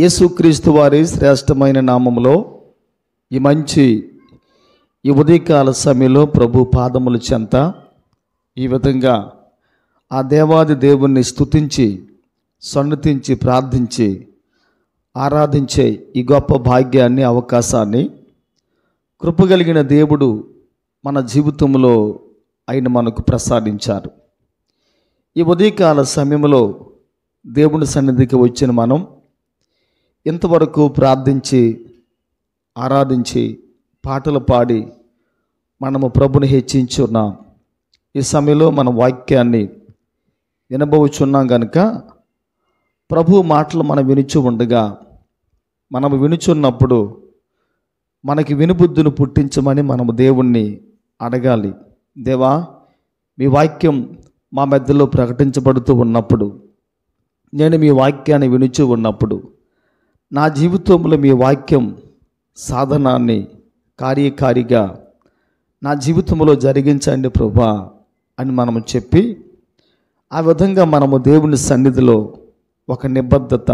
యేసుక్రీస్తు వారి శ్రేష్టమైన నామంలో ఈ మంచి ఈ ఉదయకాల సమయంలో ప్రభు పాదముల చెంత ఈ విధంగా ఆ దేవాది దేవుణ్ణి స్థుతించి సన్నతించి ప్రార్థించి ఆరాధించే ఈ గొప్ప భాగ్యాన్ని అవకాశాన్ని కృపగలిగిన దేవుడు మన జీవితంలో ఆయన మనకు ప్రసాదించారు ఈ ఉదయకాల సమయంలో దేవుని సన్నిధికి వచ్చిన మనం ఇంతవరకు ప్రార్థించి ఆరాధించి పాటలు పాడి మనము ప్రభుని హెచ్చించున్నాం ఈ సమయంలో మన వాక్యాన్ని వినబోచున్నాం కనుక ప్రభు మాటలు మనం వినుచు ఉండగా మనము వినుచున్నప్పుడు మనకి వినుబుద్ధిని పుట్టించమని మనము దేవుణ్ణి అడగాలి దేవా మీ వాక్యం మా మధ్యలో ప్రకటించబడుతూ ఉన్నప్పుడు నేను మీ వాక్యాన్ని వినుచు ఉన్నప్పుడు నా జీవితంలో మీ వాక్యం సాధనాన్ని కార్యకారిగా నా జీవితంలో జరిగించండి ప్రభా అని మనము చెప్పి ఆ విధంగా మనము దేవుని సన్నిధిలో ఒక నిబద్ధత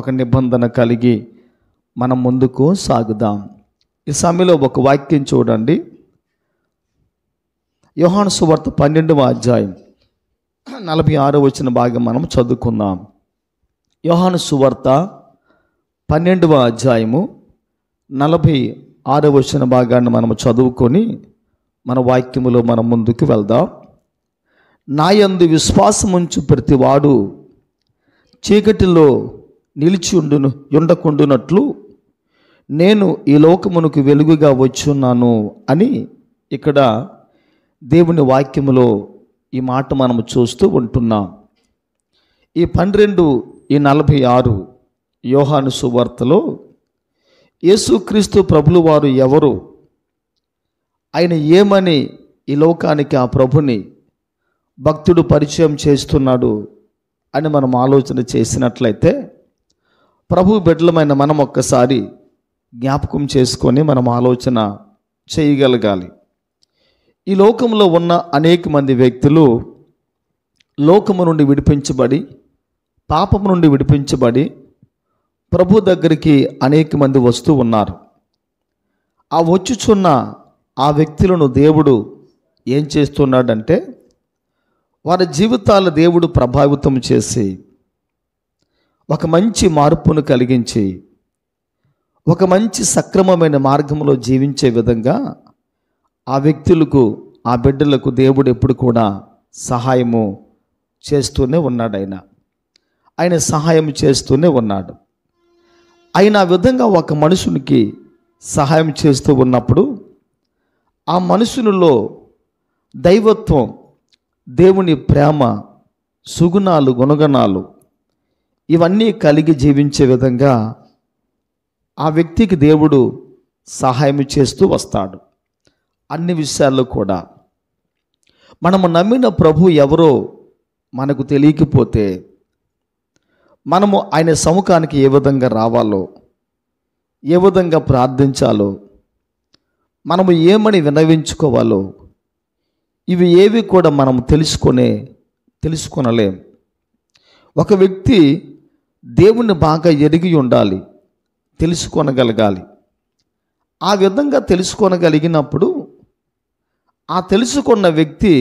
ఒక నిబంధన కలిగి మనం ముందుకు సాగుదాం ఈ సమయంలో ఒక వాక్యం చూడండి యోహాను సువార్త పన్నెండవ అధ్యాయం నలభై ఆరో వచ్చిన భాగం మనం చదువుకుందాం యోహాను సువార్త పన్నెండవ అధ్యాయము నలభై ఆరవ వచ్చిన భాగాన్ని మనము చదువుకొని మన వాక్యములో మనం ముందుకు వెళ్దాం నాయందు విశ్వాసముంచు ప్రతివాడు చీకటిలో నిలిచి ఉండును ఉండకుండునట్లు నేను ఈ లోకమునకు వెలుగుగా వచ్చున్నాను అని ఇక్కడ దేవుని వాక్యములో ఈ మాట మనము చూస్తూ ఉంటున్నాం ఈ పన్నెండు ఈ నలభై ఆరు యోహాను సువార్తలో యేసుక్రీస్తు ప్రభులు వారు ఎవరు ఆయన ఏమని ఈ లోకానికి ఆ ప్రభుని భక్తుడు పరిచయం చేస్తున్నాడు అని మనం ఆలోచన చేసినట్లయితే ప్రభు బిడ్డలమైన మనం ఒక్కసారి జ్ఞాపకం చేసుకొని మనం ఆలోచన చేయగలగాలి ఈ లోకంలో ఉన్న అనేక మంది వ్యక్తులు లోకము నుండి విడిపించబడి పాపము నుండి విడిపించబడి ప్రభు దగ్గరికి అనేక మంది వస్తూ ఉన్నారు ఆ వచ్చుచున్న ఆ వ్యక్తులను దేవుడు ఏం చేస్తున్నాడంటే వారి జీవితాల దేవుడు ప్రభావితం చేసి ఒక మంచి మార్పును కలిగించి ఒక మంచి సక్రమమైన మార్గంలో జీవించే విధంగా ఆ వ్యక్తులకు ఆ బిడ్డలకు దేవుడు ఎప్పుడు కూడా సహాయము చేస్తూనే ఉన్నాడు ఆయన ఆయన సహాయం చేస్తూనే ఉన్నాడు అయిన విధంగా ఒక మనుషునికి సహాయం చేస్తూ ఉన్నప్పుడు ఆ మనుషులలో దైవత్వం దేవుని ప్రేమ సుగుణాలు గుణగణాలు ఇవన్నీ కలిగి జీవించే విధంగా ఆ వ్యక్తికి దేవుడు సహాయం చేస్తూ వస్తాడు అన్ని విషయాల్లో కూడా మనము నమ్మిన ప్రభు ఎవరో మనకు తెలియకపోతే మనము ఆయన సముఖానికి ఏ విధంగా రావాలో ఏ విధంగా ప్రార్థించాలో మనము ఏమని వినవించుకోవాలో ఇవి ఏవి కూడా మనం తెలుసుకునే తెలుసుకునలేం ఒక వ్యక్తి దేవుణ్ణి బాగా ఎరిగి ఉండాలి తెలుసుకొనగలగాలి ఆ విధంగా తెలుసుకొనగలిగినప్పుడు ఆ తెలుసుకున్న వ్యక్తి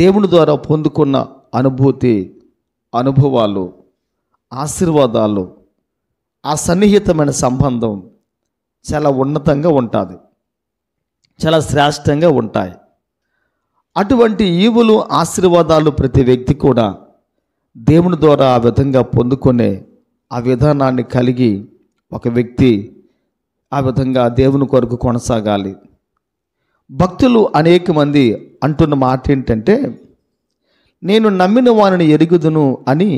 దేవుని ద్వారా పొందుకున్న అనుభూతి అనుభవాలు ఆశీర్వాదాలు ఆ సన్నిహితమైన సంబంధం చాలా ఉన్నతంగా ఉంటుంది చాలా శ్రేష్టంగా ఉంటాయి అటువంటి ఈవులు ఆశీర్వాదాలు ప్రతి వ్యక్తి కూడా దేవుని ద్వారా ఆ విధంగా పొందుకునే ఆ విధానాన్ని కలిగి ఒక వ్యక్తి ఆ విధంగా దేవుని కొరకు కొనసాగాలి భక్తులు అనేక మంది అంటున్న మాట ఏంటంటే నేను నమ్మిన వారిని ఎరుగుదును అని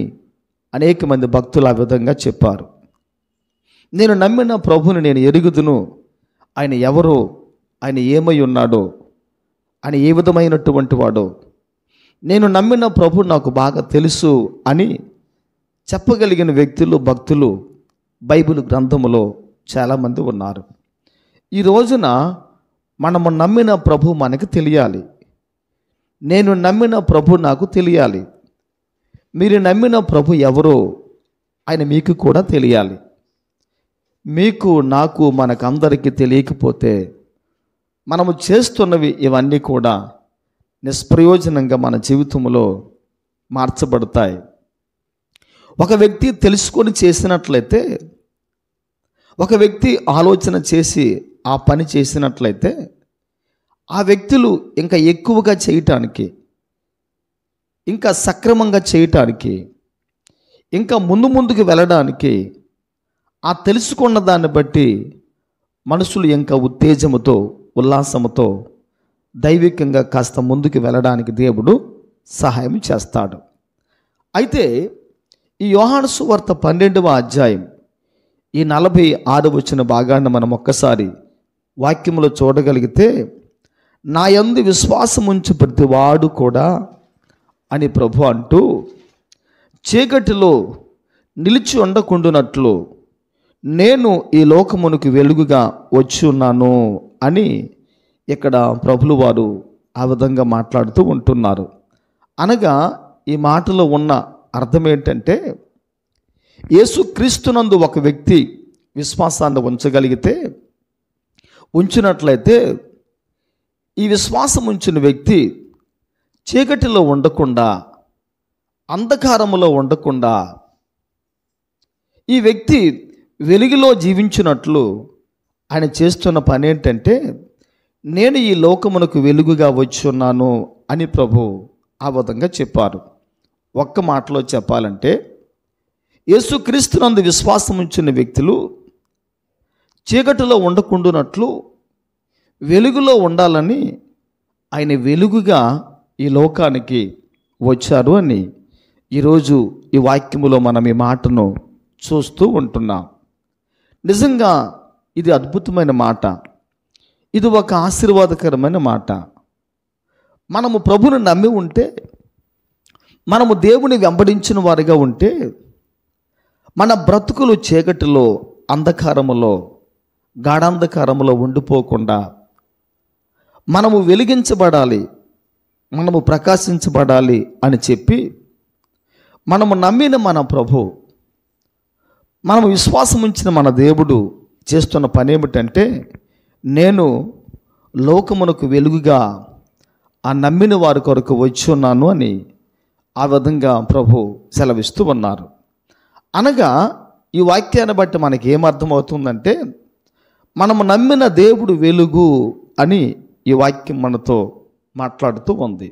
అనేక మంది భక్తులు ఆ విధంగా చెప్పారు నేను నమ్మిన ప్రభుని నేను ఎరుగుదును ఆయన ఎవరో ఆయన ఏమై ఉన్నాడో ఆయన ఏ విధమైనటువంటి వాడో నేను నమ్మిన ప్రభు నాకు బాగా తెలుసు అని చెప్పగలిగిన వ్యక్తులు భక్తులు బైబిల్ గ్రంథములో చాలామంది ఉన్నారు ఈ రోజున మనము నమ్మిన ప్రభు మనకు తెలియాలి నేను నమ్మిన ప్రభు నాకు తెలియాలి మీరు నమ్మిన ప్రభు ఎవరో ఆయన మీకు కూడా తెలియాలి మీకు నాకు మనకందరికీ తెలియకపోతే మనము చేస్తున్నవి ఇవన్నీ కూడా నిష్ప్రయోజనంగా మన జీవితంలో మార్చబడతాయి ఒక వ్యక్తి తెలుసుకొని చేసినట్లయితే ఒక వ్యక్తి ఆలోచన చేసి ఆ పని చేసినట్లయితే ఆ వ్యక్తులు ఇంకా ఎక్కువగా చేయటానికి ఇంకా సక్రమంగా చేయటానికి ఇంకా ముందు ముందుకు వెళ్ళడానికి ఆ తెలుసుకున్న దాన్ని బట్టి మనుషులు ఇంకా ఉత్తేజముతో ఉల్లాసముతో దైవికంగా కాస్త ముందుకు వెళ్ళడానికి దేవుడు సహాయం చేస్తాడు అయితే ఈ యోహాను వార్త పన్నెండవ అధ్యాయం ఈ నలభై ఆరు వచ్చిన భాగాన్ని మనం ఒక్కసారి వాక్యములో చూడగలిగితే నా యందు విశ్వాసం ప్రతివాడు కూడా అని ప్రభు అంటూ చీకటిలో నిలిచి ఉండకుండునట్లు నేను ఈ లోకమునికి వెలుగుగా వచ్చి ఉన్నాను అని ఇక్కడ ప్రభులు వారు ఆ విధంగా మాట్లాడుతూ ఉంటున్నారు అనగా ఈ మాటలో ఉన్న అర్థం ఏంటంటే యేసుక్రీస్తునందు ఒక వ్యక్తి విశ్వాసాన్ని ఉంచగలిగితే ఉంచినట్లయితే ఈ విశ్వాసం ఉంచిన వ్యక్తి చీకటిలో ఉండకుండా అంధకారములో ఉండకుండా ఈ వ్యక్తి వెలుగులో జీవించినట్లు ఆయన చేస్తున్న పని ఏంటంటే నేను ఈ లోకమునకు వెలుగుగా వచ్చున్నాను అని ప్రభు ఆ విధంగా చెప్పారు ఒక్క మాటలో చెప్పాలంటే యేసుక్రీస్తునందు విశ్వాసం ఉంచిన వ్యక్తులు చీకటిలో ఉండకుండునట్లు వెలుగులో ఉండాలని ఆయన వెలుగుగా ఈ లోకానికి వచ్చారు అని ఈరోజు ఈ వాక్యములో మనం ఈ మాటను చూస్తూ ఉంటున్నాం నిజంగా ఇది అద్భుతమైన మాట ఇది ఒక ఆశీర్వాదకరమైన మాట మనము ప్రభుని నమ్మి ఉంటే మనము దేవుని వెంబడించిన వారిగా ఉంటే మన బ్రతుకులు చీకటిలో అంధకారములో గాఢాంధకారములో ఉండిపోకుండా మనము వెలిగించబడాలి మనము ప్రకాశించబడాలి అని చెప్పి మనము నమ్మిన మన ప్రభు మనము విశ్వాసం ఉంచిన మన దేవుడు చేస్తున్న పని ఏమిటంటే నేను లోకమునకు వెలుగుగా ఆ నమ్మిన వారి కొరకు వచ్చి ఉన్నాను అని ఆ విధంగా ప్రభు సెలవిస్తూ ఉన్నారు అనగా ఈ వాక్యాన్ని బట్టి మనకి ఏమర్థమవుతుందంటే మనము నమ్మిన దేవుడు వెలుగు అని ఈ వాక్యం మనతో మాట్లాడుతూ ఉంది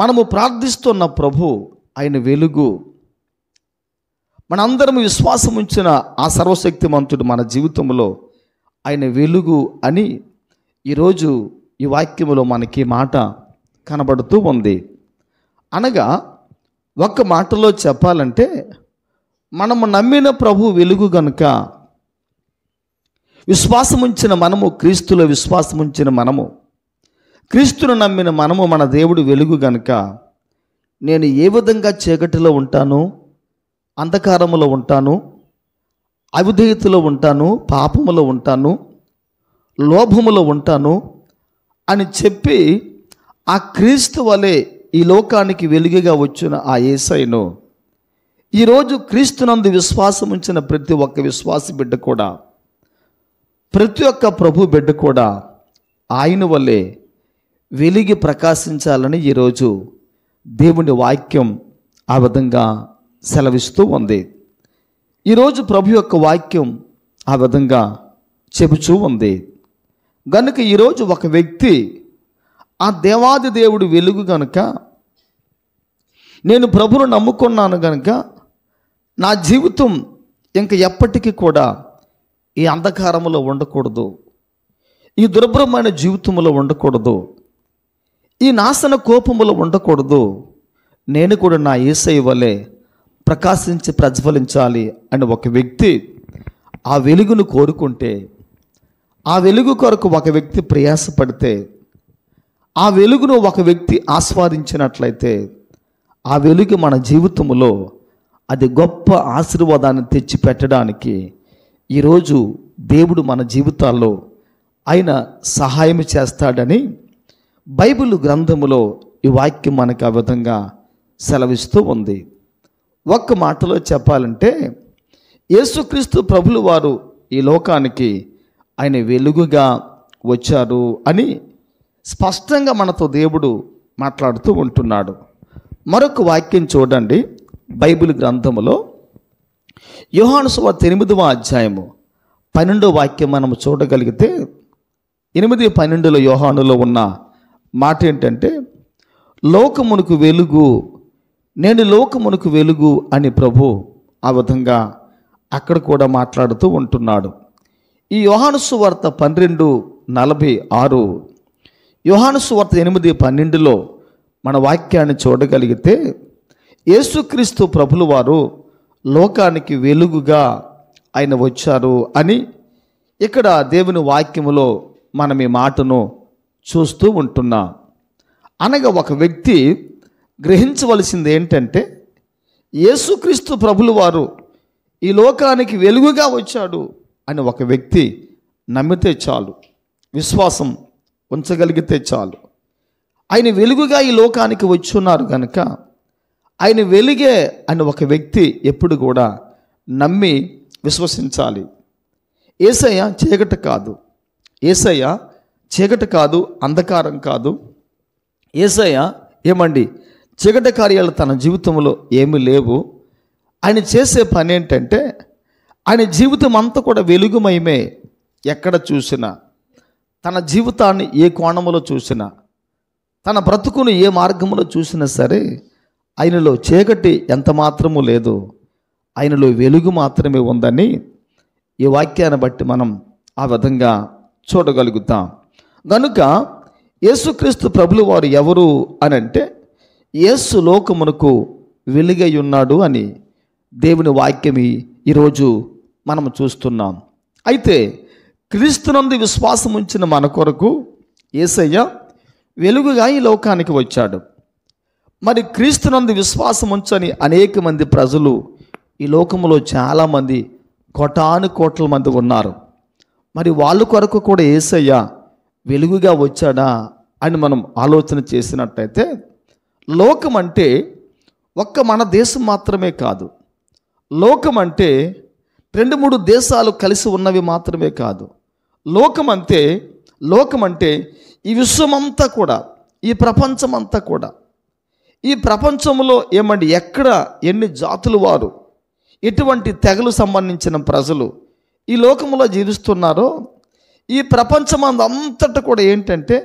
మనము ప్రార్థిస్తున్న ప్రభు ఆయన వెలుగు మనందరం విశ్వాసం ఉంచిన ఆ సర్వశక్తిమంతుడు మన జీవితంలో ఆయన వెలుగు అని ఈరోజు ఈ వాక్యములో మనకి మాట కనబడుతూ ఉంది అనగా ఒక మాటలో చెప్పాలంటే మనము నమ్మిన ప్రభు వెలుగు గనుక విశ్వాసముంచిన మనము క్రీస్తులో విశ్వాసముంచిన మనము క్రీస్తును నమ్మిన మనము మన దేవుడు వెలుగు గనుక నేను ఏ విధంగా చీకటిలో ఉంటాను అంధకారములో ఉంటాను అవిధేయతలో ఉంటాను పాపములో ఉంటాను లోభములో ఉంటాను అని చెప్పి ఆ క్రీస్తు వలె ఈ లోకానికి వెలుగుగా వచ్చిన ఆ ఏసైను ఈరోజు క్రీస్తునందు విశ్వాసం ఉంచిన ప్రతి ఒక్క విశ్వాస బిడ్డ కూడా ప్రతి ఒక్క ప్రభు బిడ్డ కూడా ఆయన వల్లే వెలిగి ప్రకాశించాలని ఈరోజు దేవుని వాక్యం ఆ విధంగా సెలవిస్తూ ఉంది ఈరోజు ప్రభు యొక్క వాక్యం ఆ విధంగా చెబుచూ ఉంది గనుక ఈరోజు ఒక వ్యక్తి ఆ దేవాది దేవుడు వెలుగు గనుక నేను ప్రభును నమ్ముకున్నాను గనుక నా జీవితం ఇంక ఎప్పటికీ కూడా ఈ అంధకారంలో ఉండకూడదు ఈ దుర్భరమైన జీవితంలో ఉండకూడదు ఈ నాశన కోపములు ఉండకూడదు నేను కూడా నా ఏసై వలె ప్రకాశించి ప్రజ్వలించాలి అని ఒక వ్యక్తి ఆ వెలుగును కోరుకుంటే ఆ వెలుగు కొరకు ఒక వ్యక్తి ప్రయాసపడితే ఆ వెలుగును ఒక వ్యక్తి ఆస్వాదించినట్లయితే ఆ వెలుగు మన జీవితంలో అది గొప్ప ఆశీర్వాదాన్ని తెచ్చిపెట్టడానికి ఈరోజు దేవుడు మన జీవితాల్లో ఆయన సహాయం చేస్తాడని బైబిల్ గ్రంథములో ఈ వాక్యం మనకు ఆ విధంగా సెలవిస్తూ ఉంది ఒక్క మాటలో చెప్పాలంటే యేసుక్రీస్తు ప్రభులు వారు ఈ లోకానికి ఆయన వెలుగుగా వచ్చారు అని స్పష్టంగా మనతో దేవుడు మాట్లాడుతూ ఉంటున్నాడు మరొక వాక్యం చూడండి బైబిల్ గ్రంథములో యోహానుసువ ఎనిమిదవ అధ్యాయము పన్నెండో వాక్యం మనం చూడగలిగితే ఎనిమిది పన్నెండులో యోహానులో ఉన్న మాట ఏంటంటే లోకమునకు వెలుగు నేను లోకమునకు వెలుగు అని ప్రభు ఆ విధంగా అక్కడ కూడా మాట్లాడుతూ ఉంటున్నాడు ఈ యోహానుసు వార్త పన్నెండు నలభై ఆరు యోహానుసు వార్త ఎనిమిది పన్నెండులో మన వాక్యాన్ని చూడగలిగితే యేసుక్రీస్తు ప్రభుల వారు లోకానికి వెలుగుగా ఆయన వచ్చారు అని ఇక్కడ దేవుని వాక్యములో మనం ఈ మాటను చూస్తూ ఉంటున్నా అనగా ఒక వ్యక్తి గ్రహించవలసింది ఏంటంటే యేసుక్రీస్తు ప్రభులు వారు ఈ లోకానికి వెలుగుగా వచ్చాడు అని ఒక వ్యక్తి నమ్మితే చాలు విశ్వాసం ఉంచగలిగితే చాలు ఆయన వెలుగుగా ఈ లోకానికి వచ్చున్నారు కనుక ఆయన వెలుగే అని ఒక వ్యక్తి ఎప్పుడు కూడా నమ్మి విశ్వసించాలి ఏసయ్య చీకటి కాదు ఏసయ్య చీకటి కాదు అంధకారం కాదు ఏసయ్య ఏమండి చీకటి కార్యాలు తన జీవితంలో ఏమి లేవు ఆయన చేసే పని ఏంటంటే ఆయన జీవితం అంతా కూడా వెలుగుమయమే ఎక్కడ చూసినా తన జీవితాన్ని ఏ కోణంలో చూసినా తన బ్రతుకును ఏ మార్గంలో చూసినా సరే ఆయనలో చీకటి ఎంత మాత్రము లేదు ఆయనలో వెలుగు మాత్రమే ఉందని ఈ వాక్యాన్ని బట్టి మనం ఆ విధంగా చూడగలుగుతాం కనుక యేసుక్రీస్తు ప్రభులు వారు ఎవరు అని అంటే యేసు లోకమునకు వెలుగై ఉన్నాడు అని దేవుని వాక్యం ఈరోజు మనం చూస్తున్నాం అయితే క్రీస్తునందు విశ్వాసం ఉంచిన మన కొరకు ఏసయ్య వెలుగుగా ఈ లోకానికి వచ్చాడు మరి క్రీస్తునందు విశ్వాసం ఉంచని అనేక మంది ప్రజలు ఈ లోకంలో చాలామంది కోటాను కోట్ల మంది ఉన్నారు మరి వాళ్ళ కొరకు కూడా ఏసయ్య వెలుగుగా వచ్చాడా అని మనం ఆలోచన చేసినట్టయితే లోకం అంటే ఒక్క మన దేశం మాత్రమే కాదు లోకం అంటే రెండు మూడు దేశాలు కలిసి ఉన్నవి మాత్రమే కాదు లోకం అంటే లోకం అంటే ఈ విశ్వమంతా కూడా ఈ ప్రపంచమంతా కూడా ఈ ప్రపంచంలో ఏమండి ఎక్కడ ఎన్ని జాతులు వారు ఎటువంటి తెగలు సంబంధించిన ప్రజలు ఈ లోకంలో జీవిస్తున్నారో ఈ ప్రపంచం అంతటా కూడా ఏంటంటే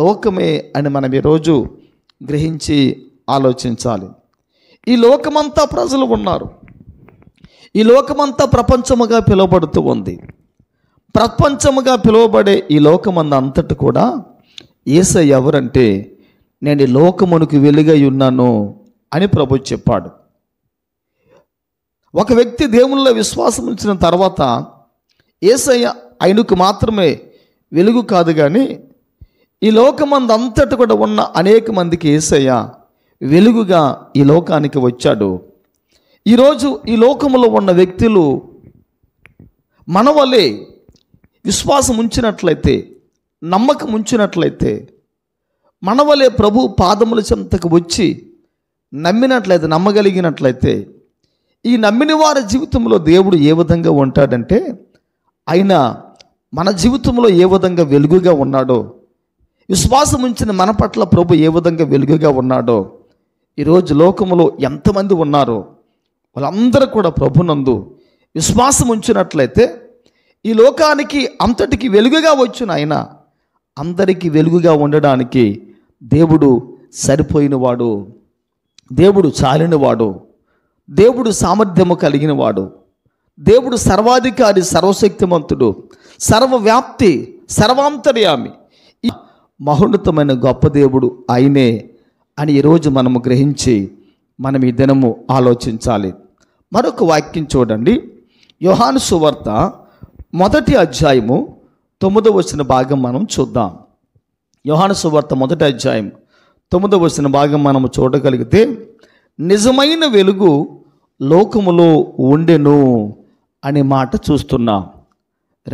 లోకమే అని మనం ఈరోజు గ్రహించి ఆలోచించాలి ఈ లోకమంతా ప్రజలు ఉన్నారు ఈ లోకమంతా ప్రపంచముగా పిలువబడుతూ ఉంది ప్రపంచముగా పిలువబడే ఈ లోకమంద అంతటి కూడా ఏస ఎవరంటే నేను ఈ లోకమునికి వెలుగై ఉన్నాను అని ప్రభు చెప్పాడు ఒక వ్యక్తి దేవుల్లో విశ్వాసం ఉంచిన తర్వాత ఏసయ్య ఆయనకు మాత్రమే వెలుగు కాదు కానీ ఈ లోకమందంతటి కూడా ఉన్న అనేక మందికి ఏసయ్య వెలుగుగా ఈ లోకానికి వచ్చాడు ఈరోజు ఈ లోకంలో ఉన్న వ్యక్తులు మన వలే విశ్వాసం ఉంచినట్లయితే నమ్మకం ఉంచినట్లయితే మన వలే ప్రభు పాదముల చెంతకు వచ్చి నమ్మినట్లయితే నమ్మగలిగినట్లయితే ఈ నమ్మిన వారి జీవితంలో దేవుడు ఏ విధంగా ఉంటాడంటే ఆయన మన జీవితంలో ఏ విధంగా వెలుగుగా ఉన్నాడో విశ్వాసం ఉంచిన మన పట్ల ప్రభు ఏ విధంగా వెలుగుగా ఉన్నాడో ఈరోజు లోకంలో ఎంతమంది ఉన్నారో వాళ్ళందరూ కూడా ప్రభునందు విశ్వాసం ఉంచినట్లయితే ఈ లోకానికి అంతటికి వెలుగుగా వచ్చిన ఆయన అందరికీ వెలుగుగా ఉండడానికి దేవుడు సరిపోయినవాడు దేవుడు చాలినవాడు దేవుడు సామర్థ్యము కలిగినవాడు దేవుడు సర్వాధికారి సర్వశక్తిమంతుడు సర్వవ్యాప్తి సర్వాంతర్యామి మహోన్నతమైన గొప్ప దేవుడు ఆయనే అని ఈరోజు మనము గ్రహించి మనం ఈ దినము ఆలోచించాలి మరొక వాక్యం చూడండి యోహాను సువార్త మొదటి అధ్యాయము తొమ్మిదవ వచ్చిన భాగం మనం చూద్దాం యోహాను సువార్త మొదటి అధ్యాయం తొమ్మిదవ వచ్చిన భాగం మనము చూడగలిగితే నిజమైన వెలుగు లోకములో ఉండెను అనే మాట చూస్తున్నాం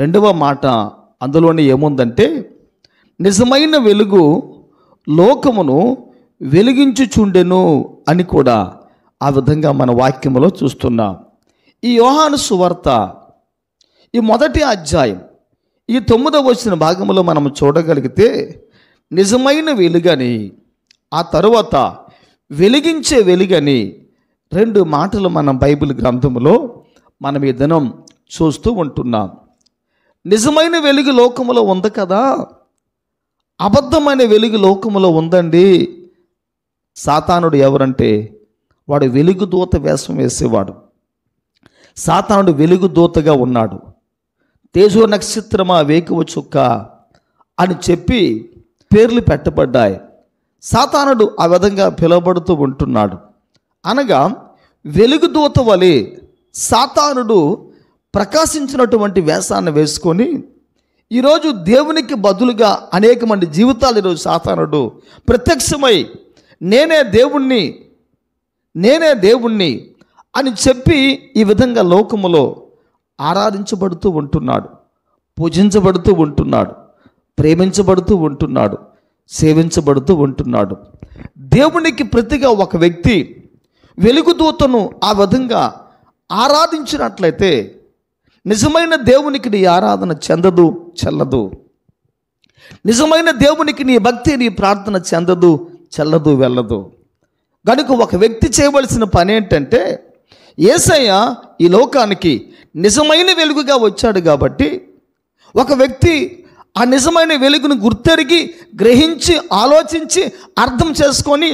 రెండవ మాట అందులోనే ఏముందంటే నిజమైన వెలుగు లోకమును వెలిగించుచుండెను అని కూడా ఆ విధంగా మన వాక్యములో చూస్తున్నాం ఈ యోహాను సువార్త ఈ మొదటి అధ్యాయం ఈ తొమ్మిదవ వచ్చిన భాగంలో మనం చూడగలిగితే నిజమైన వెలుగని ఆ తరువాత వెలిగించే వెలుగని రెండు మాటలు మనం బైబిల్ గ్రంథంలో మనం ఈ దినం చూస్తూ ఉంటున్నాం నిజమైన వెలుగు లోకములో ఉంది కదా అబద్ధమైన వెలుగు లోకములో ఉందండి సాతానుడు ఎవరంటే వాడు వెలుగు దూత వేషం వేసేవాడు సాతానుడు వెలుగు దూతగా ఉన్నాడు తేజో నక్షత్రమా వేకువ చుక్క అని చెప్పి పేర్లు పెట్టబడ్డాయి సాతానుడు ఆ విధంగా పిలువబడుతూ ఉంటున్నాడు అనగా వెలుగు దూత వలె సాతానుడు ప్రకాశించినటువంటి వేషాన్ని వేసుకొని ఈరోజు దేవునికి బదులుగా అనేక మంది జీవితాలు ఈరోజు సాతానుడు ప్రత్యక్షమై నేనే దేవుణ్ణి నేనే దేవుణ్ణి అని చెప్పి ఈ విధంగా లోకములో ఆరాధించబడుతూ ఉంటున్నాడు పూజించబడుతూ ఉంటున్నాడు ప్రేమించబడుతూ ఉంటున్నాడు సేవించబడుతూ ఉంటున్నాడు దేవునికి ప్రతిగా ఒక వ్యక్తి వెలుగుదూతను ఆ విధంగా ఆరాధించినట్లయితే నిజమైన దేవునికి నీ ఆరాధన చెందదు చెల్లదు నిజమైన దేవునికి నీ భక్తి నీ ప్రార్థన చెందదు చెల్లదు వెళ్ళదు కనుక ఒక వ్యక్తి చేయవలసిన పని ఏంటంటే ఏసయ్య ఈ లోకానికి నిజమైన వెలుగుగా వచ్చాడు కాబట్టి ఒక వ్యక్తి ఆ నిజమైన వెలుగును గుర్తెరిగి గ్రహించి ఆలోచించి అర్థం చేసుకొని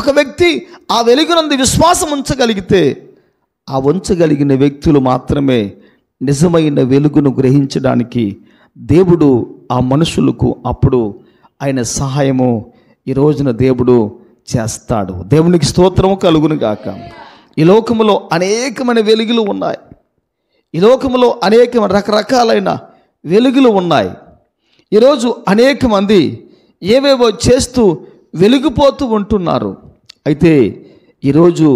ఒక వ్యక్తి ఆ వెలుగునందు విశ్వాసం ఉంచగలిగితే ఆ ఉంచగలిగిన వ్యక్తులు మాత్రమే నిజమైన వెలుగును గ్రహించడానికి దేవుడు ఆ మనుషులకు అప్పుడు ఆయన సహాయము ఈ రోజున దేవుడు చేస్తాడు దేవునికి స్తోత్రము కలుగును గాక ఈ లోకములో అనేకమైన వెలుగులు ఉన్నాయి ఈ లోకములో అనేకమైన రకరకాలైన వెలుగులు ఉన్నాయి ఈరోజు అనేక మంది ఏవేవో చేస్తూ వెలిగిపోతూ ఉంటున్నారు అయితే ఈరోజు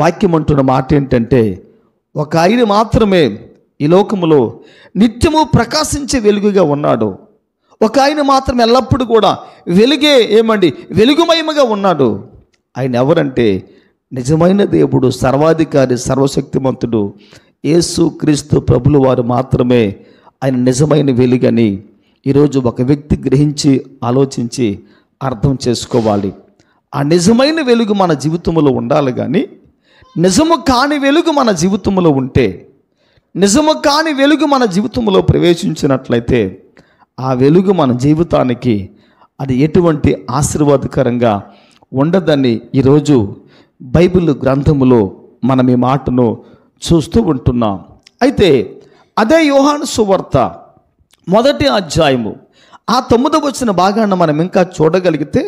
వాక్యం అంటున్న మాట ఏంటంటే ఒక ఆయన మాత్రమే ఈ లోకములో నిత్యము ప్రకాశించే వెలుగుగా ఉన్నాడు ఒక ఆయన మాత్రం ఎల్లప్పుడూ కూడా వెలుగే ఏమండి వెలుగుమయముగా ఉన్నాడు ఆయన ఎవరంటే నిజమైన దేవుడు సర్వాధికారి సర్వశక్తిమంతుడు యేసు క్రీస్తు ప్రభులు వారు మాత్రమే ఆయన నిజమైన వెలుగని ఈరోజు ఒక వ్యక్తి గ్రహించి ఆలోచించి అర్థం చేసుకోవాలి ఆ నిజమైన వెలుగు మన జీవితంలో ఉండాలి కానీ నిజము కాని వెలుగు మన జీవితంలో ఉంటే నిజము కాని వెలుగు మన జీవితంలో ప్రవేశించినట్లయితే ఆ వెలుగు మన జీవితానికి అది ఎటువంటి ఆశీర్వాదకరంగా ఉండదని ఈరోజు బైబిల్ గ్రంథములో మనం ఈ మాటను చూస్తూ ఉంటున్నాం అయితే అదే యోహాను సువార్త మొదటి అధ్యాయము ఆ తొమ్మిదవ వచ్చిన భాగాన్ని మనం ఇంకా చూడగలిగితే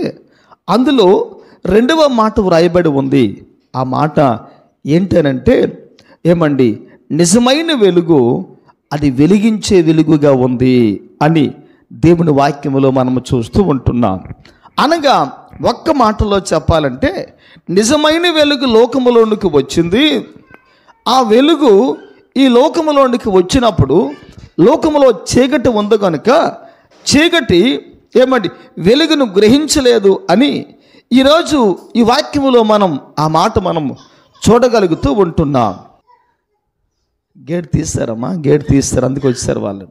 అందులో రెండవ మాట వ్రాయబడి ఉంది ఆ మాట ఏంటనంటే ఏమండి నిజమైన వెలుగు అది వెలిగించే వెలుగుగా ఉంది అని దేవుని వాక్యములో మనము చూస్తూ ఉంటున్నాం అనగా ఒక్క మాటలో చెప్పాలంటే నిజమైన వెలుగు లోకములోనికి వచ్చింది ఆ వెలుగు ఈ లోకములోనికి వచ్చినప్పుడు లోకములో చీకటి ఉంది కనుక చీకటి ఏమండి వెలుగును గ్రహించలేదు అని ఈరోజు ఈ వాక్యములో మనం ఆ మాట మనం చూడగలుగుతూ ఉంటున్నాం గేట్ తీస్తారమ్మా గేట్ తీస్తారు అందుకు వచ్చేసారు వాళ్ళు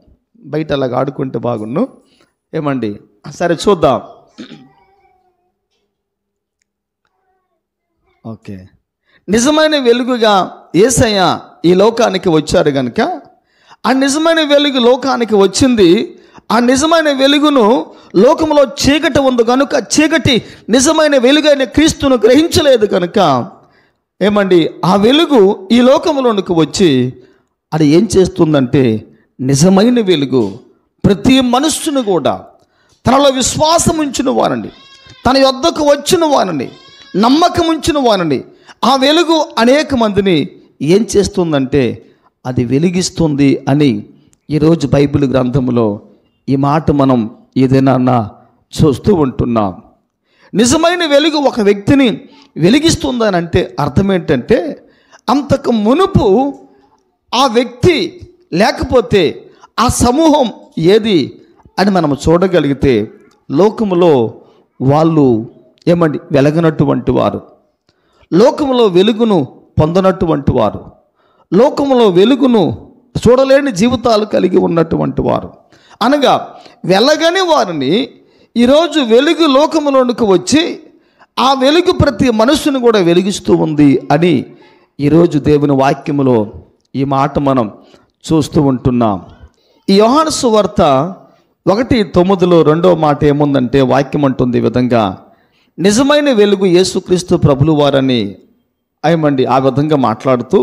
బయట అలాగ ఆడుకుంటే బాగుండు ఏమండి సరే చూద్దాం ఓకే నిజమైన వెలుగుగా ఏసయ్య ఈ లోకానికి వచ్చారు కనుక ఆ నిజమైన వెలుగు లోకానికి వచ్చింది ఆ నిజమైన వెలుగును లోకంలో చీకటి ఉంది కనుక చీకటి నిజమైన వెలుగైన క్రీస్తును గ్రహించలేదు కనుక ఏమండి ఆ వెలుగు ఈ లోకంలోనికి వచ్చి అది ఏం చేస్తుందంటే నిజమైన వెలుగు ప్రతి మనస్సును కూడా తనలో విశ్వాసం ఉంచిన వారండి తన యొద్దకు వచ్చిన వారిని నమ్మకం ఉంచిన వారిని ఆ వెలుగు అనేక మందిని ఏం చేస్తుందంటే అది వెలిగిస్తుంది అని ఈరోజు బైబిల్ గ్రంథంలో ఈ మాట మనం ఏదైనా చూస్తూ ఉంటున్నాం నిజమైన వెలుగు ఒక వ్యక్తిని వెలిగిస్తుందని అంటే అర్థం ఏంటంటే అంతకు మునుపు ఆ వ్యక్తి లేకపోతే ఆ సమూహం ఏది అని మనం చూడగలిగితే లోకములో వాళ్ళు ఏమండి వెలగనటువంటి వారు లోకములో వెలుగును పొందనటువంటి వారు లోకములో వెలుగును చూడలేని జీవితాలు కలిగి ఉన్నటువంటి వారు అనగా వెలగని వారిని ఈరోజు వెలుగు లోకములోనికి వచ్చి ఆ వెలుగు ప్రతి మనుషుని కూడా వెలిగిస్తూ ఉంది అని ఈరోజు దేవుని వాక్యములో ఈ మాట మనం చూస్తూ ఉంటున్నాం ఈ యోహాను సువార్త ఒకటి తొమ్మిదిలో రెండో మాట ఏముందంటే వాక్యం అంటుంది విధంగా నిజమైన వెలుగు యేసుక్రీస్తు ప్రభులు వారని అయ్యమండి ఆ విధంగా మాట్లాడుతూ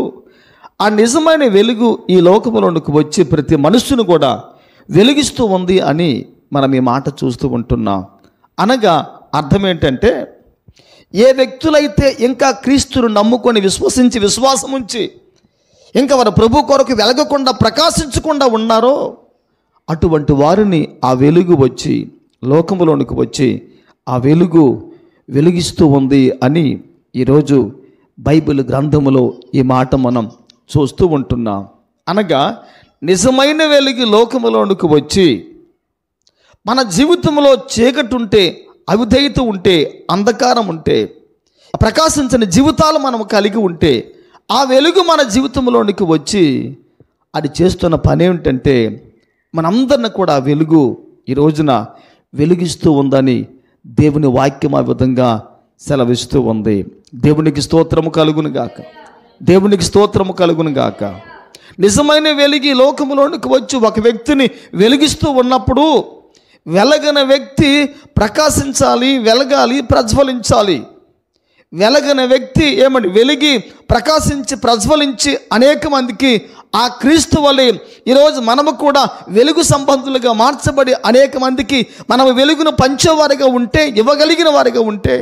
ఆ నిజమైన వెలుగు ఈ లోకములోనికి వచ్చి ప్రతి మనుషును కూడా వెలిగిస్తూ ఉంది అని మనం ఈ మాట చూస్తూ ఉంటున్నాం అనగా అర్థం ఏంటంటే ఏ వ్యక్తులైతే ఇంకా క్రీస్తును నమ్ముకొని విశ్వసించి విశ్వాసం ఉంచి ఇంకా వారు ప్రభు కొరకు వెలగకుండా ప్రకాశించకుండా ఉన్నారో అటువంటి వారిని ఆ వెలుగు వచ్చి లోకంలోనికి వచ్చి ఆ వెలుగు వెలిగిస్తూ ఉంది అని ఈరోజు బైబిల్ గ్రంథములో ఈ మాట మనం చూస్తూ ఉంటున్నాం అనగా నిజమైన వెలుగు లోకములోనికి వచ్చి మన జీవితంలో ఉంటే అవిధేయత ఉంటే అంధకారం ఉంటే ప్రకాశించని జీవితాలు మనం కలిగి ఉంటే ఆ వెలుగు మన జీవితంలోనికి వచ్చి అది చేస్తున్న పని ఏమిటంటే మనందరిని కూడా వెలుగు ఈ రోజున వెలుగిస్తూ ఉందని దేవుని వాక్యం ఆ విధంగా సెలవిస్తూ ఉంది దేవునికి స్తోత్రము కలుగును గాక దేవునికి స్తోత్రము కలుగును గాక నిజమైన వెలిగి లోకంలోనికి వచ్చి ఒక వ్యక్తిని వెలిగిస్తూ ఉన్నప్పుడు వెలగన వ్యక్తి ప్రకాశించాలి వెలగాలి ప్రజ్వలించాలి వెలగిన వ్యక్తి ఏమండి వెలిగి ప్రకాశించి ప్రజ్వలించి అనేక మందికి ఆ క్రీస్తు వలె ఈరోజు మనము కూడా వెలుగు సంబంధులుగా మార్చబడి అనేక మందికి మనం వెలుగును పంచేవారిగా ఉంటే ఇవ్వగలిగిన వారిగా ఉంటే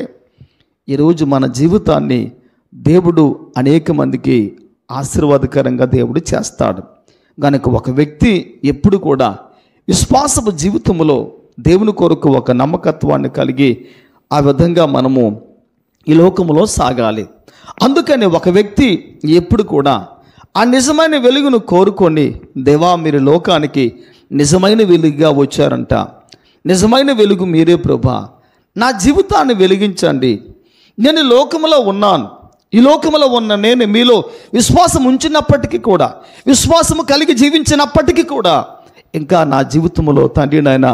ఈరోజు మన జీవితాన్ని దేవుడు అనేక మందికి ఆశీర్వాదకరంగా దేవుడు చేస్తాడు కనుక ఒక వ్యక్తి ఎప్పుడు కూడా విశ్వాసపు జీవితంలో దేవుని కొరకు ఒక నమ్మకత్వాన్ని కలిగి ఆ విధంగా మనము ఈ లోకంలో సాగాలి అందుకని ఒక వ్యక్తి ఎప్పుడు కూడా ఆ నిజమైన వెలుగును కోరుకొని దేవా మీరు లోకానికి నిజమైన వెలుగుగా వచ్చారంట నిజమైన వెలుగు మీరే ప్రభా నా జీవితాన్ని వెలిగించండి నేను లోకంలో ఉన్నాను ఈ లోకంలో ఉన్న నేను మీలో విశ్వాసం ఉంచినప్పటికీ కూడా విశ్వాసము కలిగి జీవించినప్పటికీ కూడా ఇంకా నా జీవితంలో తండ్రి నాయన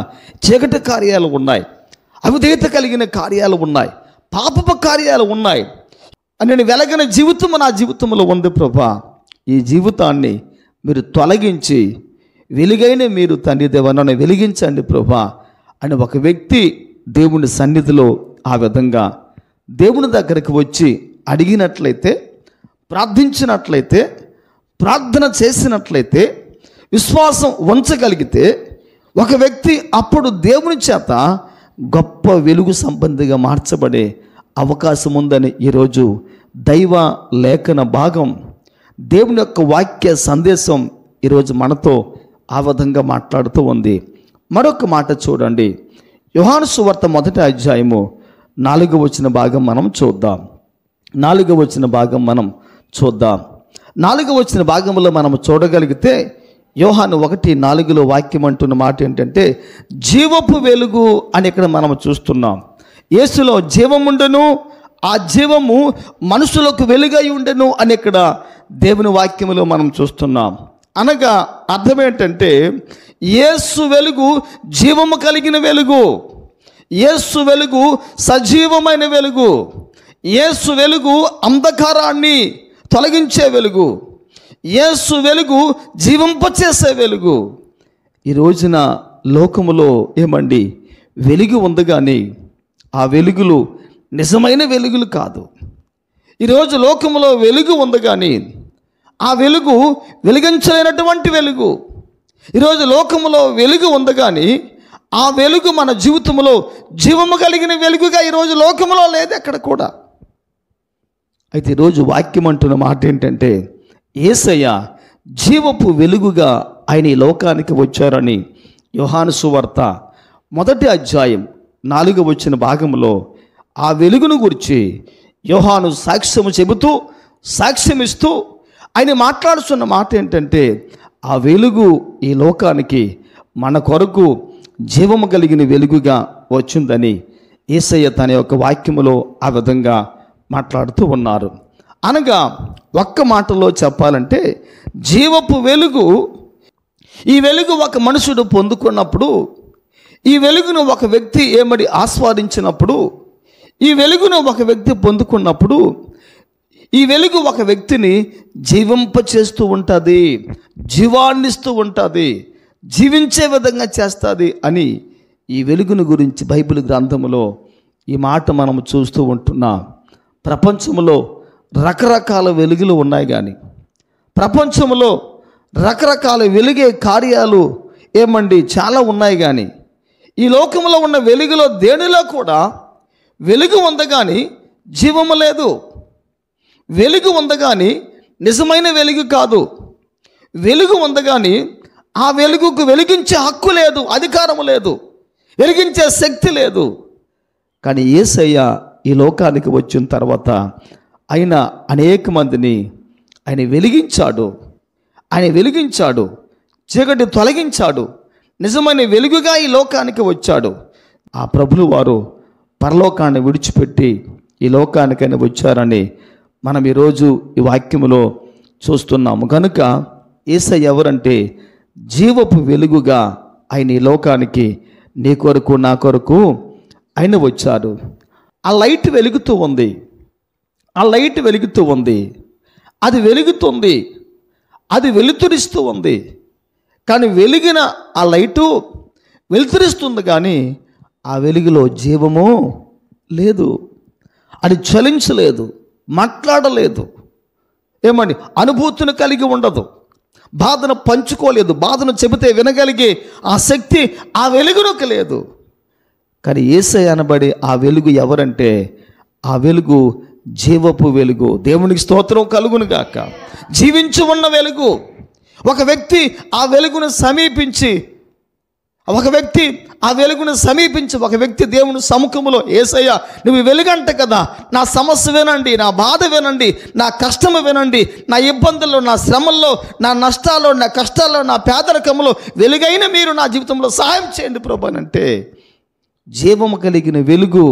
చీకటి కార్యాలు ఉన్నాయి అవిధేత కలిగిన కార్యాలు ఉన్నాయి పాపపు కార్యాలు ఉన్నాయి నేను వెలగిన జీవితం నా జీవితంలో ఉంది ప్రభా ఈ జీవితాన్ని మీరు తొలగించి వెలుగైన మీరు తండ్రి దేవనని వెలిగించండి ప్రభా అని ఒక వ్యక్తి దేవుని సన్నిధిలో ఆ విధంగా దేవుని దగ్గరికి వచ్చి అడిగినట్లయితే ప్రార్థించినట్లయితే ప్రార్థన చేసినట్లయితే విశ్వాసం ఉంచగలిగితే ఒక వ్యక్తి అప్పుడు దేవుని చేత గొప్ప వెలుగు సంబంధిగా మార్చబడే అవకాశం ఉందని ఈరోజు దైవ లేఖన భాగం దేవుని యొక్క వాక్య సందేశం ఈరోజు మనతో ఆ విధంగా మాట్లాడుతూ ఉంది మరొక మాట చూడండి యుహాను మొదటి అధ్యాయము నాలుగు వచ్చిన భాగం మనం చూద్దాం నాలుగు వచ్చిన భాగం మనం చూద్దాం నాలుగు వచ్చిన భాగంలో మనం చూడగలిగితే యోహాను ఒకటి నాలుగులో వాక్యం అంటున్న మాట ఏంటంటే జీవపు వెలుగు అని ఇక్కడ మనం చూస్తున్నాం యేసులో జీవముండను ఆ జీవము మనుషులకు వెలుగై ఉండను అని ఇక్కడ దేవుని వాక్యములో మనం చూస్తున్నాం అనగా అర్థం ఏంటంటే ఏసు వెలుగు జీవము కలిగిన వెలుగు ఏసు వెలుగు సజీవమైన వెలుగు ఏసు వెలుగు అంధకారాన్ని తొలగించే వెలుగు యేసు వెలుగు జీవింపచేసే వెలుగు ఈ రోజున లోకములో ఏమండి వెలుగు ఉంది కానీ ఆ వెలుగులు నిజమైన వెలుగులు కాదు ఈరోజు లోకములో వెలుగు ఉంది కానీ ఆ వెలుగు వెలిగించలేనటువంటి వెలుగు ఈరోజు లోకములో వెలుగు ఉంది కానీ ఆ వెలుగు మన జీవితంలో జీవము కలిగిన వెలుగుగా ఈరోజు లోకములో లేదు ఎక్కడ కూడా అయితే ఈరోజు వాక్యం అంటున్న మాట ఏంటంటే ఏసయ్య జీవపు వెలుగుగా ఆయన ఈ లోకానికి వచ్చారని యోహాను సువార్త మొదటి అధ్యాయం నాలుగు వచ్చిన భాగంలో ఆ వెలుగును గురించి యోహాను సాక్ష్యము చెబుతూ సాక్ష్యం ఇస్తూ ఆయన మాట్లాడుతున్న మాట ఏంటంటే ఆ వెలుగు ఈ లోకానికి మన కొరకు జీవము కలిగిన వెలుగుగా వచ్చిందని ఏసయ్య తన యొక్క వాక్యములో ఆ విధంగా మాట్లాడుతూ ఉన్నారు అనగా ఒక్క మాటలో చెప్పాలంటే జీవపు వెలుగు ఈ వెలుగు ఒక మనుషుడు పొందుకున్నప్పుడు ఈ వెలుగును ఒక వ్యక్తి ఏమడి ఆస్వాదించినప్పుడు ఈ వెలుగును ఒక వ్యక్తి పొందుకున్నప్పుడు ఈ వెలుగు ఒక వ్యక్తిని జీవింపచేస్తూ ఉంటుంది జీవాన్నిస్తూ ఉంటుంది జీవించే విధంగా చేస్తుంది అని ఈ వెలుగును గురించి బైబిల్ గ్రంథములో ఈ మాట మనము చూస్తూ ఉంటున్నాం ప్రపంచంలో రకరకాల వెలుగులు ఉన్నాయి కానీ ప్రపంచంలో రకరకాల వెలిగే కార్యాలు ఏమండి చాలా ఉన్నాయి కానీ ఈ లోకంలో ఉన్న వెలుగులో దేనిలో కూడా వెలుగు ఉంది కానీ జీవము లేదు వెలుగు ఉంది కానీ నిజమైన వెలుగు కాదు వెలుగు ఉంది కానీ ఆ వెలుగుకు వెలిగించే హక్కు లేదు అధికారం లేదు వెలిగించే శక్తి లేదు కానీ ఏసయ్య ఈ లోకానికి వచ్చిన తర్వాత ఆయన అనేక మందిని ఆయన వెలిగించాడు ఆయన వెలిగించాడు చీకటి తొలగించాడు నిజమైన వెలుగుగా ఈ లోకానికి వచ్చాడు ఆ ప్రభులు వారు పరలోకాన్ని విడిచిపెట్టి ఈ లోకానికైనా వచ్చారని మనం ఈరోజు ఈ వాక్యములో చూస్తున్నాము కనుక ఈస ఎవరంటే జీవపు వెలుగుగా ఆయన ఈ లోకానికి నీ కొరకు నా కొరకు ఆయన వచ్చారు ఆ లైట్ వెలుగుతూ ఉంది ఆ లైట్ వెలుగుతూ ఉంది అది వెలుగుతుంది అది వెలుతురిస్తూ ఉంది కానీ వెలిగిన ఆ లైటు వెలుతురిస్తుంది కానీ ఆ వెలుగులో జీవము లేదు అది చలించలేదు మాట్లాడలేదు ఏమండి అనుభూతిని కలిగి ఉండదు బాధను పంచుకోలేదు బాధను చెబితే వినగలిగే ఆ శక్తి ఆ వెలుగులోకి లేదు కానీ ఏసై అనబడి ఆ వెలుగు ఎవరంటే ఆ వెలుగు జీవపు వెలుగు దేవునికి స్తోత్రం కలుగును గాక జీవించి ఉన్న వెలుగు ఒక వ్యక్తి ఆ వెలుగును సమీపించి ఒక వ్యక్తి ఆ వెలుగును సమీపించి ఒక వ్యక్తి దేవుని సముఖంలో ఏసయ్య నువ్వు వెలుగంట కదా నా సమస్య వినండి నా బాధ వినండి నా కష్టం వినండి నా ఇబ్బందుల్లో నా శ్రమల్లో నా నష్టాల్లో నా కష్టాల్లో నా పేదరికంలో వెలుగైన మీరు నా జీవితంలో సహాయం చేయండి ప్రభు అంటే జీవము కలిగిన వెలుగు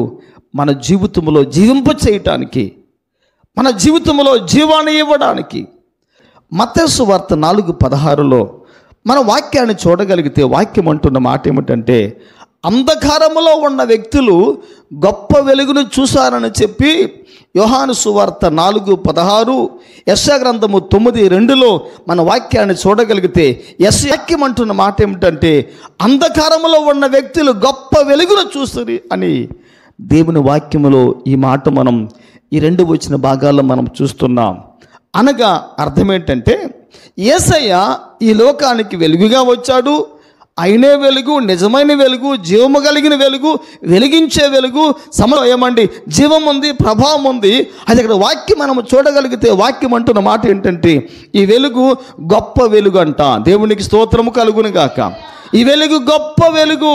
మన జీవితంలో జీవింప చేయటానికి మన జీవితంలో జీవాన్ని ఇవ్వడానికి మత వార్త నాలుగు పదహారులో మన వాక్యాన్ని చూడగలిగితే వాక్యం అంటున్న మాట ఏమిటంటే అంధకారములో ఉన్న వ్యక్తులు గొప్ప వెలుగును చూశారని చెప్పి యోహాను సువార్త నాలుగు పదహారు గ్రంథము తొమ్మిది రెండులో మన వాక్యాన్ని చూడగలిగితే యశ వాక్యం అంటున్న మాట ఏమిటంటే అంధకారములో ఉన్న వ్యక్తులు గొప్ప వెలుగును చూస్తుంది అని దేవుని వాక్యములో ఈ మాట మనం ఈ రెండు వచ్చిన భాగాల్లో మనం చూస్తున్నాం అనగా అర్థం ఏంటంటే ఏసయ్య ఈ లోకానికి వెలుగుగా వచ్చాడు అయినే వెలుగు నిజమైన వెలుగు జీవము కలిగిన వెలుగు వెలిగించే వెలుగు సమయం ఏమండి జీవం ఉంది ప్రభావం ఉంది అది అక్కడ వాక్యం మనం చూడగలిగితే వాక్యం అంటున్న మాట ఏంటంటే ఈ వెలుగు గొప్ప వెలుగు అంట దేవునికి స్తోత్రము కలుగును ఈ వెలుగు గొప్ప వెలుగు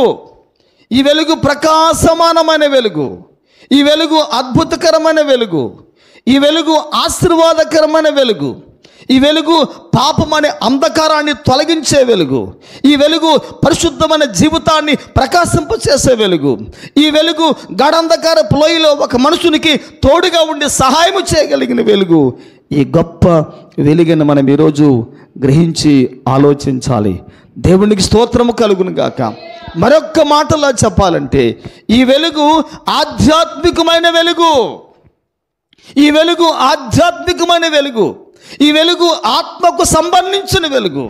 ఈ వెలుగు ప్రకాశమానమైన వెలుగు ఈ వెలుగు అద్భుతకరమైన వెలుగు ఈ వెలుగు ఆశీర్వాదకరమైన వెలుగు ఈ వెలుగు పాపం అనే అంధకారాన్ని తొలగించే వెలుగు ఈ వెలుగు పరిశుద్ధమైన జీవితాన్ని ప్రకాశింపచేసే వెలుగు ఈ వెలుగు గడంధకార పులోయిలో ఒక మనుషునికి తోడుగా ఉండి సహాయం చేయగలిగిన వెలుగు ఈ గొప్ప వెలుగను మనం ఈరోజు గ్రహించి ఆలోచించాలి దేవునికి స్తోత్రము కలుగును గాక మరొక్క మాటలా చెప్పాలంటే ఈ వెలుగు ఆధ్యాత్మికమైన వెలుగు ఈ వెలుగు ఆధ్యాత్మికమైన వెలుగు ఈ వెలుగు ఆత్మకు సంబంధించిన వెలుగు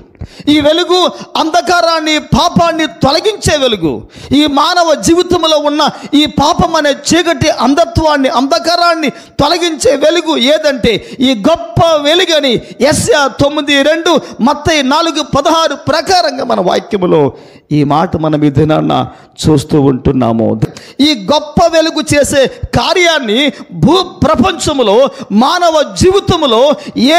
ఈ వెలుగు అంధకారాన్ని పాపాన్ని తొలగించే వెలుగు ఈ మానవ జీవితంలో ఉన్న ఈ పాపం అనే చీకటి అంధత్వాన్ని అంధకారాన్ని తొలగించే వెలుగు ఏదంటే ఈ గొప్ప వెలుగని ఎస్యా తొమ్మిది రెండు మత్తయి నాలుగు పదహారు ప్రకారంగా మన వాక్యములో ఈ మాట మనం ఈ దినాన్న చూస్తూ ఉంటున్నాము ఈ గొప్ప వెలుగు చేసే కార్యాన్ని భూ ప్రపంచంలో మానవ జీవితంలో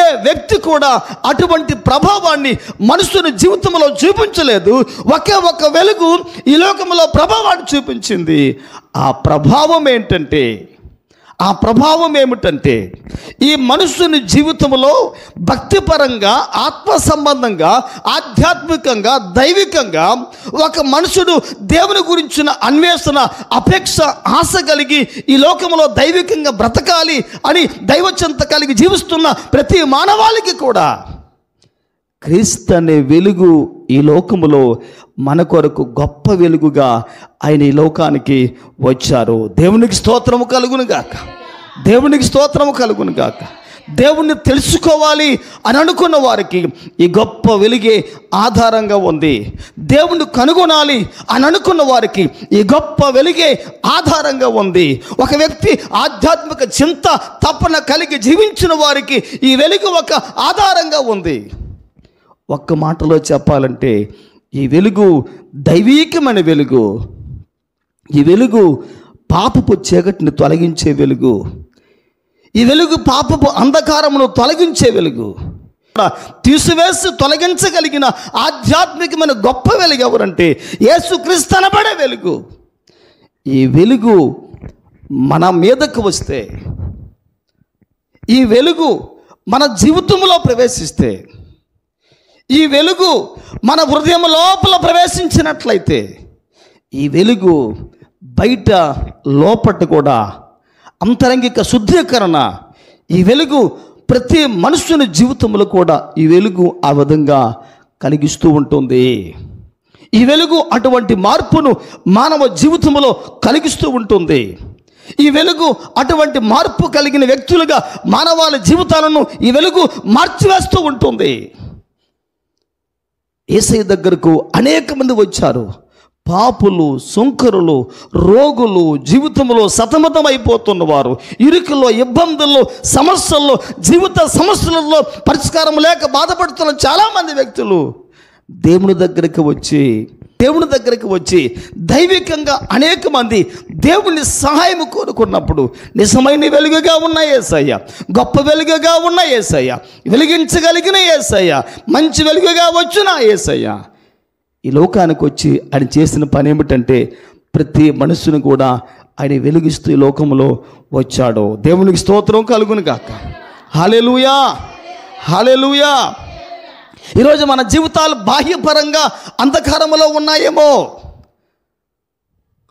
ఏ వ్యక్తి కూడా అటువంటి ప్రభావాన్ని మనుషుని జీవితంలో చూపించలేదు ఒకే ఒక వెలుగు ఈ లోకంలో ప్రభావాన్ని చూపించింది ఆ ప్రభావం ఏంటంటే ఆ ప్రభావం ఏమిటంటే ఈ మనుషుని జీవితంలో భక్తిపరంగా ఆత్మ సంబంధంగా ఆధ్యాత్మికంగా దైవికంగా ఒక మనుషుడు దేవుని గురించిన అన్వేషణ అపేక్ష ఆశ కలిగి ఈ లోకంలో దైవికంగా బ్రతకాలి అని దైవచింత కలిగి జీవిస్తున్న ప్రతి మానవాళికి కూడా క్రీస్తు అనే వెలుగు ఈ లోకములో మన కొరకు గొప్ప వెలుగుగా ఆయన ఈ లోకానికి వచ్చారు దేవునికి స్తోత్రము కలుగును గాక దేవునికి స్తోత్రము కలుగును గాక దేవుణ్ణి తెలుసుకోవాలి అని అనుకున్న వారికి ఈ గొప్ప వెలుగే ఆధారంగా ఉంది దేవుణ్ణి కనుగొనాలి అని అనుకున్న వారికి ఈ గొప్ప వెలుగే ఆధారంగా ఉంది ఒక వ్యక్తి ఆధ్యాత్మిక చింత తపన కలిగి జీవించిన వారికి ఈ వెలుగు ఒక ఆధారంగా ఉంది ఒక్క మాటలో చెప్పాలంటే ఈ వెలుగు దైవీకమైన వెలుగు ఈ వెలుగు పాపపు చీకటిని తొలగించే వెలుగు ఈ వెలుగు పాపపు అంధకారమును తొలగించే వెలుగు తీసివేసి తొలగించగలిగిన ఆధ్యాత్మికమైన గొప్ప వెలుగు ఎవరంటే యేసుక్రీస్తు అనబడే వెలుగు ఈ వెలుగు మన మీదకు వస్తే ఈ వెలుగు మన జీవితంలో ప్రవేశిస్తే ఈ వెలుగు మన హృదయం లోపల ప్రవేశించినట్లయితే ఈ వెలుగు బయట లోపట కూడా అంతరంగిక శుద్ధీకరణ ఈ వెలుగు ప్రతి మనుషుని జీవితంలో కూడా ఈ వెలుగు ఆ విధంగా కలిగిస్తూ ఉంటుంది ఈ వెలుగు అటువంటి మార్పును మానవ జీవితంలో కలిగిస్తూ ఉంటుంది ఈ వెలుగు అటువంటి మార్పు కలిగిన వ్యక్తులుగా మానవాళి జీవితాలను ఈ వెలుగు మార్చివేస్తూ ఉంటుంది ఏసయ్య దగ్గరకు అనేక మంది వచ్చారు పాపులు సుంకరులు రోగులు జీవితంలో వారు ఇరుకులో ఇబ్బందుల్లో సమస్యల్లో జీవిత సమస్యలలో పరిష్కారం లేక బాధపడుతున్న చాలామంది వ్యక్తులు దేవుని దగ్గరికి వచ్చి దేవుని దగ్గరికి వచ్చి దైవికంగా అనేక మంది దేవుని సహాయం కోరుకున్నప్పుడు నిజమైన వెలుగుగా ఉన్న ఏసయ్య గొప్ప వెలుగుగా ఉన్న ఏసయ్య వెలిగించగలిగిన ఏసయ్య మంచి వెలుగుగా వచ్చిన ఏసయ్య ఈ లోకానికి వచ్చి ఆయన చేసిన పని ఏమిటంటే ప్రతి మనుషుని కూడా ఆయన వెలిగిస్తూ ఈ లోకంలో వచ్చాడు దేవునికి స్తోత్రం కలుగును కాక హాలేలుయా హాలేలుయా ఈరోజు మన జీవితాలు బాహ్యపరంగా అంధకారంలో ఉన్నాయేమో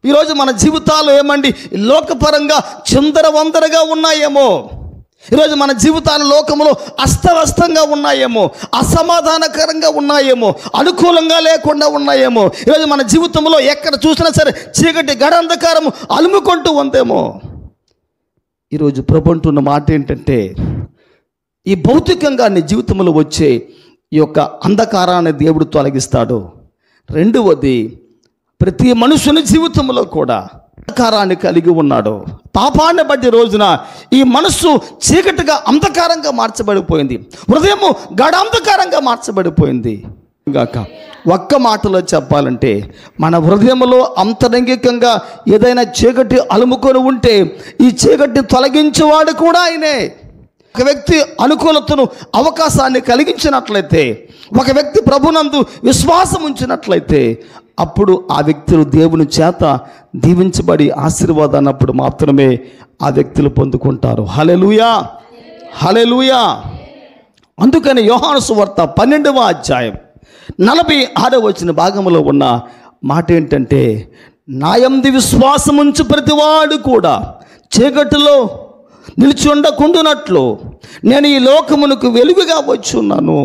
ఈరోజు మన జీవితాలు ఏమండి లోకపరంగా వందరగా ఉన్నాయేమో ఈరోజు మన జీవితాలు లోకంలో అస్తవ్యస్తంగా ఉన్నాయేమో అసమాధానకరంగా ఉన్నాయేమో అనుకూలంగా లేకుండా ఉన్నాయేమో ఈరోజు మన జీవితంలో ఎక్కడ చూసినా సరే చీకటి గడ అంధకారము అలుముకుంటూ ఉందేమో ఈరోజు ప్రభు అంటున్న మాట ఏంటంటే ఈ భౌతికంగా నీ జీవితంలో వచ్చే ఈ యొక్క అంధకారాన్ని దేవుడు తొలగిస్తాడు రెండవది ప్రతి మనుషుని జీవితంలో కూడా అంధకారాన్ని కలిగి ఉన్నాడు పాపాన్ని బట్టి రోజున ఈ మనస్సు చీకటిగా అంధకారంగా మార్చబడిపోయింది హృదయము గడాంధకారంగా అంధకారంగా మార్చబడిపోయింది గాక ఒక్క మాటలో చెప్పాలంటే మన హృదయంలో అంతరంగికంగా ఏదైనా చీకటి అలుముకొని ఉంటే ఈ చీకటి తొలగించేవాడు కూడా ఆయనే ఒక వ్యక్తి అనుకూలతను అవకాశాన్ని కలిగించినట్లయితే ఒక వ్యక్తి ప్రభునందు విశ్వాసం ఉంచినట్లయితే అప్పుడు ఆ వ్యక్తులు దేవుని చేత దీవించబడి ఆశీర్వాదాన్నప్పుడు మాత్రమే ఆ వ్యక్తులు పొందుకుంటారు హలెలుయా హలెలుయా అందుకని యోహానుసు వార్త పన్నెండవ అధ్యాయం నలభై ఆరో వచ్చిన భాగంలో ఉన్న మాట ఏంటంటే నాయంది విశ్వాసముంచు ప్రతివాడు కూడా చీకటిలో నిలిచి ఉండకుండునట్లు నేను ఈ లోకమునకు వెలుగుగా వచ్చి ఉన్నాను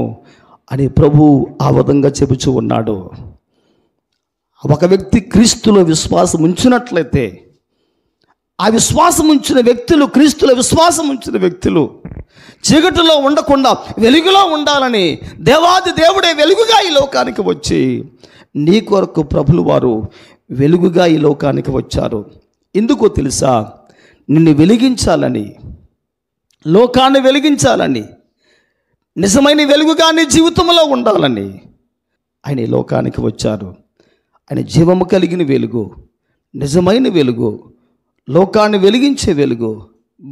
అని ప్రభు ఆ విధంగా చెబుచూ ఉన్నాడు ఒక వ్యక్తి క్రీస్తులో విశ్వాసం ఉంచినట్లయితే ఆ విశ్వాసం ఉంచిన వ్యక్తులు క్రీస్తుల విశ్వాసం ఉంచిన వ్యక్తులు చీకటిలో ఉండకుండా వెలుగులో ఉండాలని దేవాది దేవుడే వెలుగుగా ఈ లోకానికి వచ్చి నీ కొరకు ప్రభులు వారు వెలుగుగా ఈ లోకానికి వచ్చారు ఎందుకో తెలుసా నిన్ను వెలిగించాలని లోకాన్ని వెలిగించాలని నిజమైన వెలుగుగా నీ జీవితంలో ఉండాలని ఆయన ఈ లోకానికి వచ్చారు ఆయన జీవము కలిగిన వెలుగు నిజమైన వెలుగు లోకాన్ని వెలిగించే వెలుగు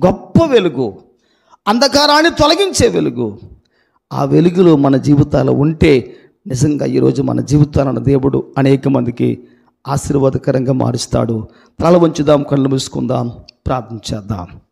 గొప్ప వెలుగు అంధకారాన్ని తొలగించే వెలుగు ఆ వెలుగులో మన జీవితాలు ఉంటే నిజంగా ఈరోజు మన జీవితాలను దేవుడు అనేక మందికి ఆశీర్వాదకరంగా మారుస్తాడు తల వంచుదాం కళ్ళు మూసుకుందాం ప్రార్థన